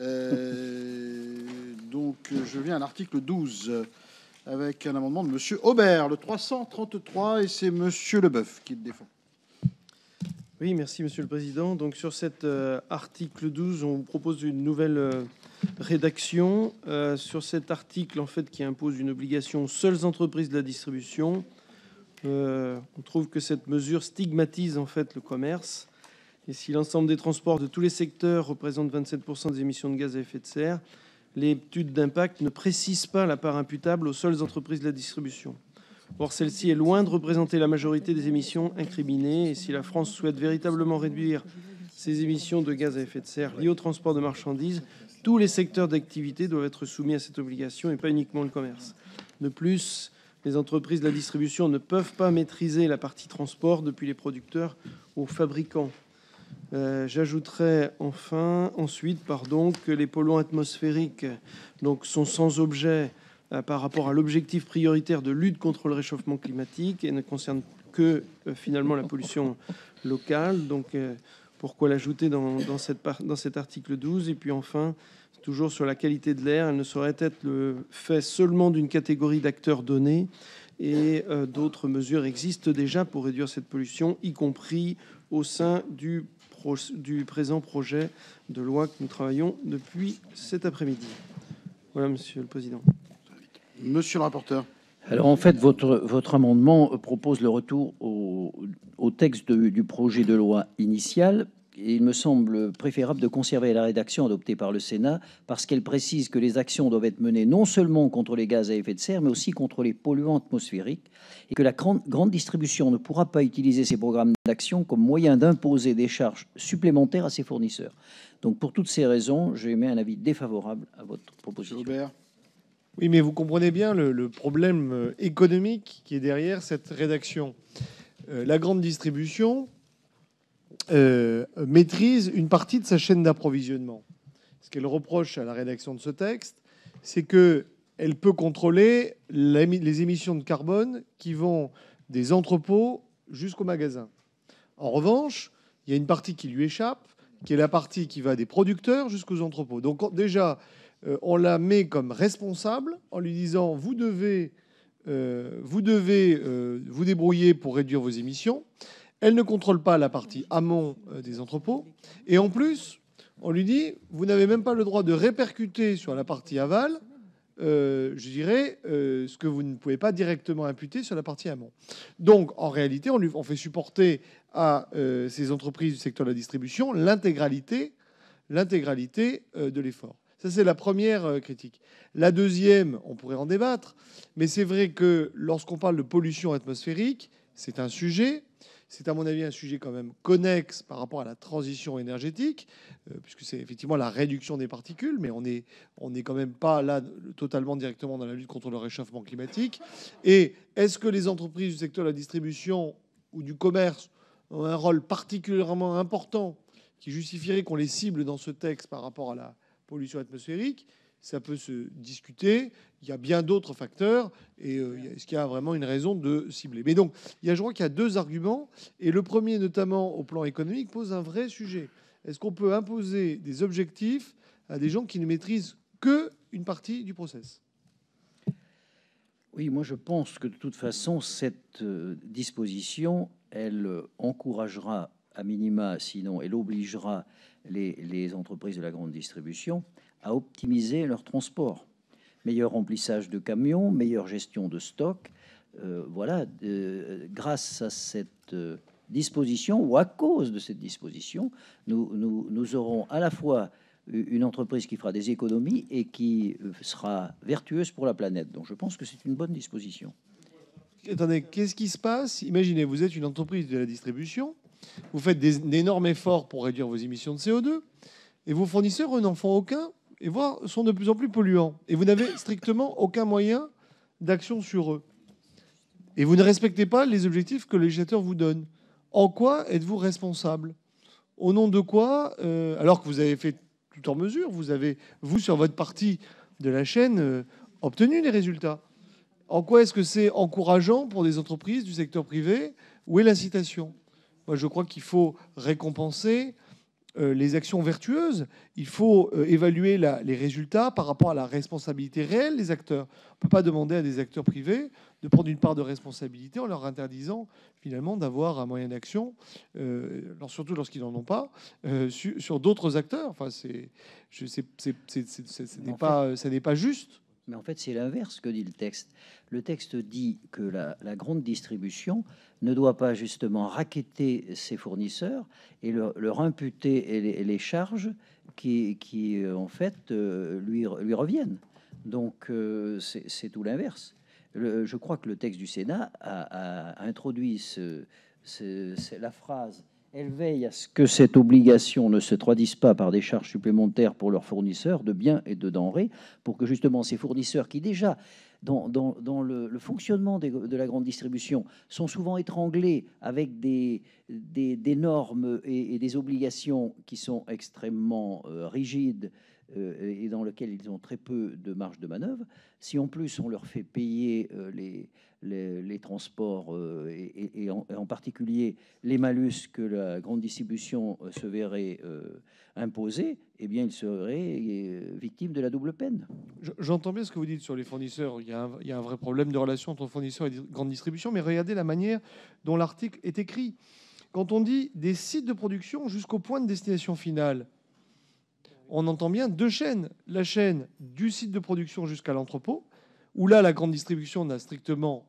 Euh, donc, je viens à l'article 12 avec un amendement de Monsieur Aubert, le 333, et c'est Monsieur Leboeuf qui le défend. Oui, merci Monsieur le Président. Donc, sur cet euh, article 12, on vous propose une nouvelle euh, rédaction. sur cet article, en fait, qui impose une obligation aux seules entreprises de la distribution, on trouve que cette mesure stigmatise en fait le commerce et si l'ensemble des transports de tous les secteurs représente 27% des émissions de gaz à effet de serre, l'étude d'impact ne précise pas la part imputable aux seules entreprises de la distribution. Or, celle-ci est loin de représenter la majorité des émissions incriminées. Et si la France souhaite véritablement réduire ses émissions de gaz à effet de serre liées au transport de marchandises, tous les secteurs d'activité doivent être soumis à cette obligation et pas uniquement le commerce. De plus, les entreprises de la distribution ne peuvent pas maîtriser la partie transport depuis les producteurs aux fabricants. Euh, J'ajouterai enfin, ensuite, pardon, que les polluants atmosphériques donc, sont sans objet euh, par rapport à l'objectif prioritaire de lutte contre le réchauffement climatique et ne concernent que euh, finalement la pollution locale. Donc, pourquoi l'ajouter dans, dans cet article 12 Et puis enfin, toujours sur la qualité de l'air, elle ne saurait être le fait seulement d'une catégorie d'acteurs donnés et d'autres mesures existent déjà pour réduire cette pollution, y compris au sein du du présent projet de loi que nous travaillons depuis cet après-midi. Voilà, Monsieur le Président. Monsieur le rapporteur. Alors en fait, votre, votre amendement propose le retour au, texte du projet de loi initial il me semble préférable de conserver la rédaction adoptée par le Sénat parce qu'elle précise que les actions doivent être menées non seulement contre les gaz à effet de serre, mais aussi contre les polluants atmosphériques et que la grande distribution ne pourra pas utiliser ces programmes d'action comme moyen d'imposer des charges supplémentaires à ses fournisseurs. Donc pour toutes ces raisons, je émets un avis défavorable à votre proposition. Robert. Oui, mais vous comprenez bien le, problème euh, économique qui est derrière cette rédaction. Euh, la grande distribution, euh, maîtrise une partie de sa chaîne d'approvisionnement. Ce qu'elle reproche à la rédaction de ce texte, c'est qu'elle peut contrôler les émissions de carbone qui vont des entrepôts jusqu'aux magasins. En revanche, il y a une partie qui lui échappe, qui est la partie qui va des producteurs jusqu'aux entrepôts. Donc déjà, euh, on la met comme responsable en lui disant vous devez, euh, vous, devez vous débrouiller pour réduire vos émissions. Elle ne contrôle pas la partie amont euh, des entrepôts. Et en plus, on lui dit, vous n'avez même pas le droit de répercuter sur la partie aval, euh, je dirais, euh, ce que vous ne pouvez pas directement imputer sur la partie amont. Donc, en réalité, on, fait supporter à ces entreprises du secteur de la distribution l'intégralité l'intégralité de l'effort. Ça, c'est la première critique. La deuxième, on pourrait en débattre, mais c'est vrai que lorsqu'on parle de pollution atmosphérique, c'est un sujet. C'est à mon avis un sujet quand même connexe par rapport à la transition énergétique, euh, puisque c'est effectivement la réduction des particules, mais on n'est on quand même pas là totalement directement dans la lutte contre le réchauffement climatique. Et est-ce que les entreprises du secteur de la distribution ou du commerce ont un rôle particulièrement important qui justifierait qu'on les cible dans ce texte par rapport à la pollution atmosphérique ça peut se discuter. Il y a bien d'autres facteurs. Et euh, est-ce qu'il y a vraiment une raison de cibler Mais donc, il y a, je crois qu'il y a deux arguments. Et le premier, notamment au plan économique, pose un vrai sujet. Est-ce qu'on peut imposer des objectifs à des gens qui ne maîtrisent qu'une partie du process Oui, moi je pense que de toute façon, cette euh, disposition, elle euh, encouragera à minima, sinon elle obligera les entreprises de la grande distribution à optimiser leur transport. Meilleur remplissage de camions, meilleure gestion de stock. Euh, voilà, grâce à cette euh, disposition ou à cause de cette disposition, nous, nous, nous aurons à la fois une entreprise qui fera des économies et qui euh, sera vertueuse pour la planète. Donc je pense que c'est une bonne disposition. Attendez, qu'est-ce qui se passe Imaginez, vous êtes une entreprise de la distribution, vous faites d'énormes efforts pour réduire vos émissions de CO2, et vos fournisseurs, n'en font aucun, et voire sont de plus en plus polluants. Et vous n'avez strictement aucun moyen d'action sur eux. Et vous ne respectez pas les objectifs que le législateur vous donne. En quoi êtes-vous responsable Au nom de quoi, euh, alors que vous avez fait tout en mesure, vous avez, vous, sur votre partie de la chaîne, euh, obtenu des résultats En quoi est-ce que c'est encourageant pour des entreprises du secteur privé Où est l'incitation Moi, je crois qu'il faut récompenser euh, les actions vertueuses, il faut euh, évaluer les résultats par rapport à la responsabilité réelle des acteurs. On ne peut pas demander à des acteurs privés de prendre une part de responsabilité en leur interdisant finalement d'avoir un moyen d'action, euh, surtout lorsqu'ils n'en ont pas, sur, d'autres acteurs. Enfin, c'est, je, pas, n'est pas juste. Mais en fait, c'est l'inverse que dit le texte. Le texte dit que la, grande distribution ne doit pas justement raqueter ses fournisseurs et leur, imputer les, charges qui, euh, en fait, euh, lui, lui reviennent. Donc, euh, c'est tout l'inverse. Je crois que le texte du Sénat a, introduit ce, la phrase elle veille à ce que cette obligation ne se traduise pas par des charges supplémentaires pour leurs fournisseurs de biens et de denrées, pour que justement ces fournisseurs qui déjà, dans, le, fonctionnement de la grande distribution, sont souvent étranglés avec des, normes et, des obligations qui sont extrêmement euh, rigides euh, et dans lesquelles ils ont très peu de marge de manœuvre, si en plus on leur fait payer euh, les les, transports euh, et, en, particulier les malus que la grande distribution euh, se verrait euh, imposer, eh bien, ils seraient victimes de la double peine. J'entends bien ce que vous dites sur les fournisseurs. Il y, a un, vrai problème de relation entre fournisseurs et grande distribution, mais regardez la manière dont l'article est écrit. Quand on dit des sites de production jusqu'au point de destination finale, on entend bien deux chaînes. La chaîne du site de production jusqu'à l'entrepôt où là, la grande distribution n'a strictement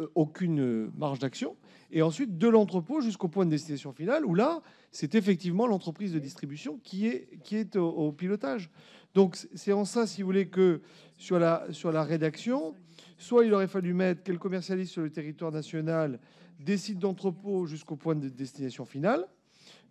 euh, aucune euh, marge d'action. Et ensuite, de l'entrepôt jusqu'au point de destination finale, où là, c'est effectivement l'entreprise de distribution qui est, qui est au, pilotage. Donc, c'est en ça, si vous voulez, que sur la, sur la rédaction, soit il aurait fallu mettre qu'elle commercialise sur le territoire national décide d'entrepôt jusqu'au point de destination finale.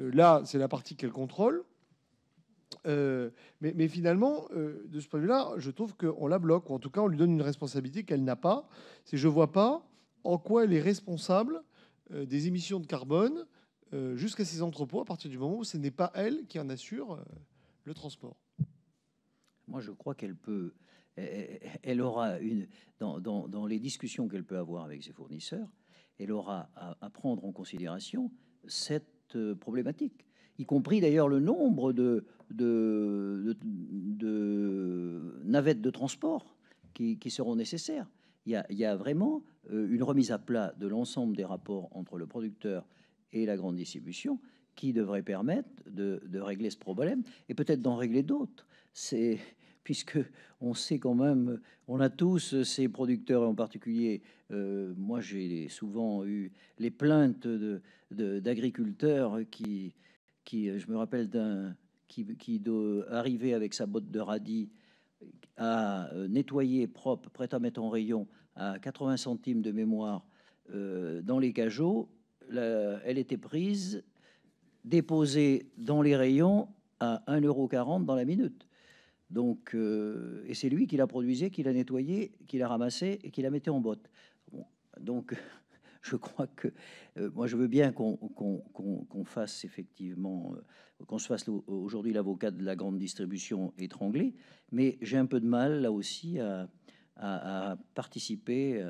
Euh, là, c'est la partie qu'elle contrôle. Euh, mais, finalement, euh, de ce point de vue-là, je trouve qu'on la bloque, ou en tout cas, on lui donne une responsabilité qu'elle n'a pas. C'est je ne vois pas en quoi elle est responsable euh, des émissions de carbone jusqu'à ses entrepôts à partir du moment où ce n'est pas elle qui en assure le transport. Moi, je crois qu'elle peut. E, e, e, elle aura une. Dans, les discussions qu'elle peut avoir avec ses fournisseurs, elle aura à prendre en considération cette problématique y compris d'ailleurs le nombre de, de, navettes de transport qui, seront nécessaires. Il y, a, vraiment euh, une remise à plat de l'ensemble des rapports entre le producteur et la grande distribution qui devrait permettre de, régler ce problème et peut-être d'en régler d'autres. C'est puisque on sait quand même, on a tous ces producteurs en particulier, euh, moi j'ai souvent eu les plaintes d'agriculteurs de, qui qui, euh, je me rappelle d'un qui, doit arriver avec sa botte de radis à euh, nettoyer propre, prêt à mettre en rayon à 80 centimes de mémoire euh, dans les cajots. elle était prise, déposée dans les rayons à 1,40€ dans la minute. Donc, et c'est lui qui la produisait, qui la nettoyait, qui la ramassait et qui la mettait en botte. donc, je crois que euh, moi, je veux bien qu'on fasse effectivement, euh, qu'on se fasse aujourd'hui l'avocat de la grande distribution étranglée, mais j'ai un peu de mal là aussi à, participer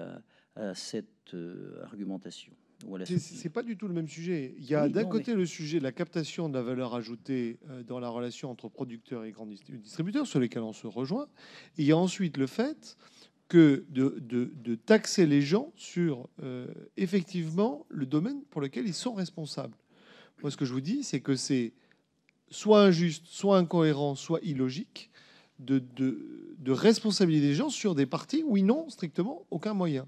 à, cette euh, argumentation. Voilà. C'est pas du tout le même sujet. Il y a d'un côté le sujet de la captation de la valeur ajoutée dans la relation entre producteurs et grands distributeurs, sur lesquels on se rejoint. Et il y a ensuite le fait que de, taxer les gens sur euh, effectivement le domaine pour lequel ils sont responsables. Moi, ce que je vous dis, c'est que c'est soit injuste, soit incohérent, soit illogique de, responsabiliser les gens sur des parties où ils n'ont strictement aucun moyen.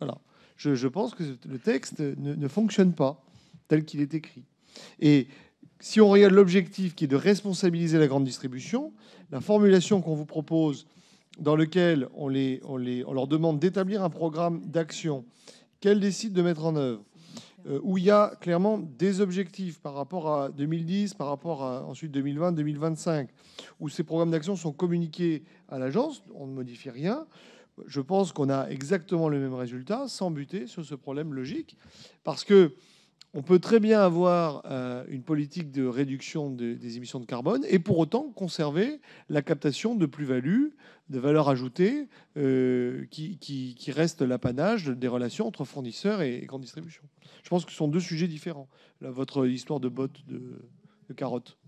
Voilà. Je, pense que le texte ne, ne fonctionne pas tel qu'il est écrit. Et si on regarde l'objectif qui est de responsabiliser la grande distribution, la formulation qu'on vous propose dans lequel on, les, on, on leur demande d'établir un programme d'action qu'elles décident de mettre en œuvre, euh, où il y a clairement des objectifs par rapport à 2010, par rapport à ensuite 2020, 2025, où ces programmes d'action sont communiqués à l'agence, on ne modifie rien. Je pense qu'on a exactement le même résultat, sans buter sur ce problème logique, parce que on peut très bien avoir euh, une politique de réduction des émissions de carbone et pour autant conserver la captation de plus-value, de valeur ajoutée, euh, qui, reste l'apanage des relations entre fournisseurs et, grandes distributions. Je pense que ce sont deux sujets différents, votre histoire de bottes de, de carottes.